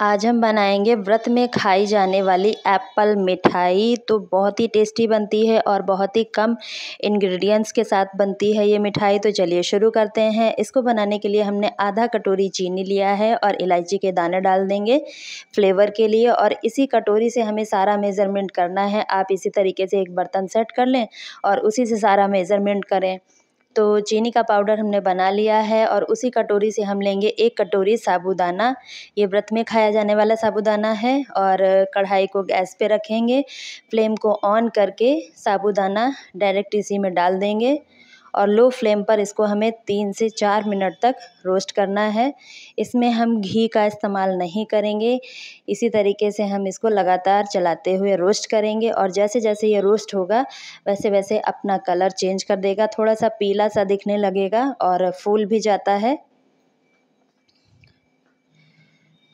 आज हम बनाएंगे व्रत में खाई जाने वाली एप्पल मिठाई तो बहुत ही टेस्टी बनती है और बहुत ही कम इंग्रेडिएंट्स के साथ बनती है ये मिठाई तो चलिए शुरू करते हैं इसको बनाने के लिए हमने आधा कटोरी चीनी लिया है और इलायची के दाने डाल देंगे फ्लेवर के लिए और इसी कटोरी से हमें सारा मेज़रमेंट करना है आप इसी तरीके से एक बर्तन सेट कर लें और उसी से सारा मेज़रमेंट करें तो चीनी का पाउडर हमने बना लिया है और उसी कटोरी से हम लेंगे एक कटोरी साबूदाना ये व्रत में खाया जाने वाला साबूदाना है और कढ़ाई को गैस पे रखेंगे फ्लेम को ऑन करके साबूदाना डायरेक्ट इसी में डाल देंगे और लो फ्लेम पर इसको हमें तीन से चार मिनट तक रोस्ट करना है इसमें हम घी का इस्तेमाल नहीं करेंगे इसी तरीके से हम इसको लगातार चलाते हुए रोस्ट करेंगे और जैसे जैसे ये रोस्ट होगा वैसे वैसे अपना कलर चेंज कर देगा थोड़ा सा पीला सा दिखने लगेगा और फूल भी जाता है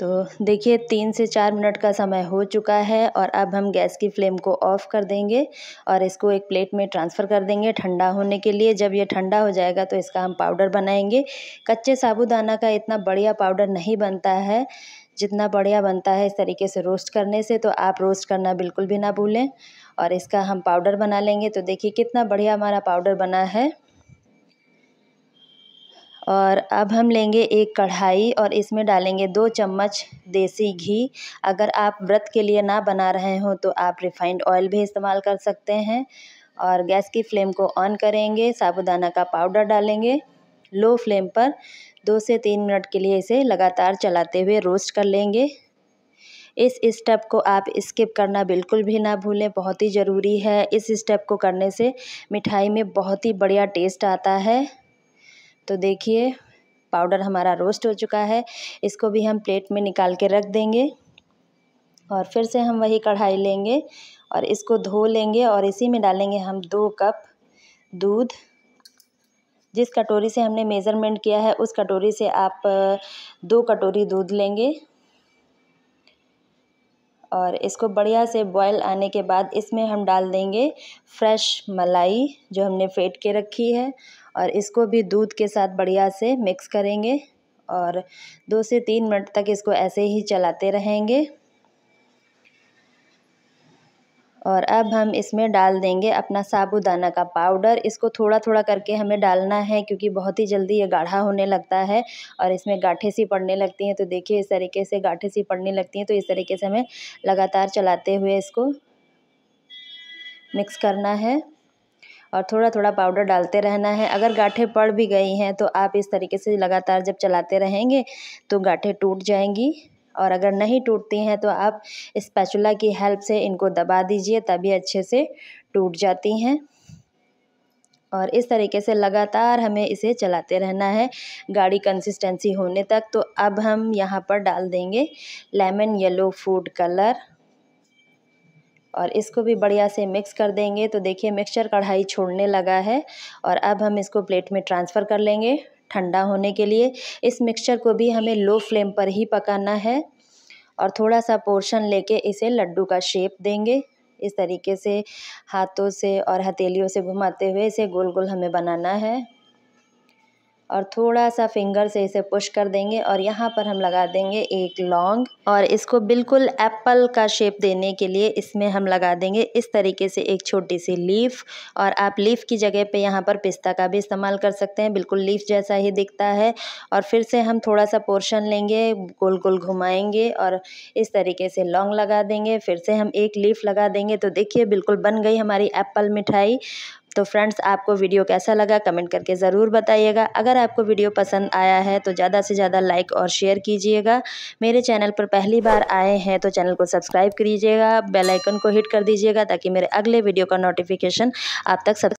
तो देखिए तीन से चार मिनट का समय हो चुका है और अब हम गैस की फ्लेम को ऑफ़ कर देंगे और इसको एक प्लेट में ट्रांसफ़र कर देंगे ठंडा होने के लिए जब ये ठंडा हो जाएगा तो इसका हम पाउडर बनाएंगे कच्चे साबूदाना का इतना बढ़िया पाउडर नहीं बनता है जितना बढ़िया बनता है इस तरीके से रोस्ट करने से तो आप रोस्ट करना बिल्कुल भी ना भूलें और इसका हम पाउडर बना लेंगे तो देखिए कितना बढ़िया हमारा पाउडर बना है और अब हम लेंगे एक कढ़ाई और इसमें डालेंगे दो चम्मच देसी घी अगर आप व्रत के लिए ना बना रहे हों तो आप रिफाइंड ऑयल भी इस्तेमाल कर सकते हैं और गैस की फ्लेम को ऑन करेंगे साबुदाना का पाउडर डालेंगे लो फ्लेम पर दो से तीन मिनट के लिए इसे लगातार चलाते हुए रोस्ट कर लेंगे इस स्टेप को आप स्किप करना बिल्कुल भी ना भूलें बहुत ही ज़रूरी है इस स्टेप को करने से मिठाई में बहुत ही बढ़िया टेस्ट आता है तो देखिए पाउडर हमारा रोस्ट हो चुका है इसको भी हम प्लेट में निकाल के रख देंगे और फिर से हम वही कढ़ाई लेंगे और इसको धो लेंगे और इसी में डालेंगे हम दो कप दूध जिस कटोरी से हमने मेज़रमेंट किया है उस कटोरी से आप दो कटोरी दूध लेंगे और इसको बढ़िया से बॉयल आने के बाद इसमें हम डाल देंगे फ्रेश मलाई जो हमने फेंट के रखी है और इसको भी दूध के साथ बढ़िया से मिक्स करेंगे और दो से तीन मिनट तक इसको ऐसे ही चलाते रहेंगे और अब हम इसमें डाल देंगे अपना साबुदाना का पाउडर इसको थोड़ा थोड़ा करके हमें डालना है क्योंकि बहुत ही जल्दी ये गाढ़ा होने लगता है और इसमें गाठे सी पड़ने लगती हैं तो देखिए इस तरीके से गाठे सी पड़ने लगती हैं तो इस तरीके से हमें लगातार चलाते हुए इसको मिक्स करना है और थोड़ा थोड़ा पाउडर डालते रहना है अगर गाँठें पड़ भी गई हैं तो आप इस तरीके से लगातार जब चलाते रहेंगे तो गाँठें टूट जाएंगी और अगर नहीं टूटती हैं तो आप पैचुला की हेल्प से इनको दबा दीजिए तभी अच्छे से टूट जाती हैं और इस तरीके से लगातार हमें इसे चलाते रहना है गाड़ी कंसिस्टेंसी होने तक तो अब हम यहाँ पर डाल देंगे लेमन येलो फूड कलर और इसको भी बढ़िया से मिक्स कर देंगे तो देखिए मिक्सचर कढ़ाई छोड़ने लगा है और अब हम इसको प्लेट में ट्रांसफ़र कर लेंगे ठंडा होने के लिए इस मिक्सचर को भी हमें लो फ्लेम पर ही पकाना है और थोड़ा सा पोर्शन लेके इसे लड्डू का शेप देंगे इस तरीके से हाथों से और हथेलियों से घुमाते हुए इसे गोल गोल हमें बनाना है और थोड़ा सा फिंगर से इसे पुश कर देंगे और यहाँ पर हम लगा देंगे एक लौंग और इसको बिल्कुल एप्पल का शेप देने के लिए इसमें हम लगा देंगे इस तरीके से एक छोटी सी लीफ और आप लीफ की जगह पे यहाँ पर पिस्ता का भी इस्तेमाल कर सकते हैं बिल्कुल लीफ जैसा ही दिखता है और फिर से हम थोड़ा सा पोर्शन लेंगे गोल गोल घुमाएंगे और इस तरीके से लौंग लगा देंगे फिर से हम एक लीफ लगा देंगे तो देखिए बिल्कुल बन गई हमारी एप्पल मिठाई तो फ्रेंड्स आपको वीडियो कैसा लगा कमेंट करके ज़रूर बताइएगा अगर आपको वीडियो पसंद आया है तो ज़्यादा से ज़्यादा लाइक और शेयर कीजिएगा मेरे चैनल पर पहली बार आए हैं तो चैनल को सब्सक्राइब कीजिएगा बेलाइकन को हिट कर दीजिएगा ताकि मेरे अगले वीडियो का नोटिफिकेशन आप तक सब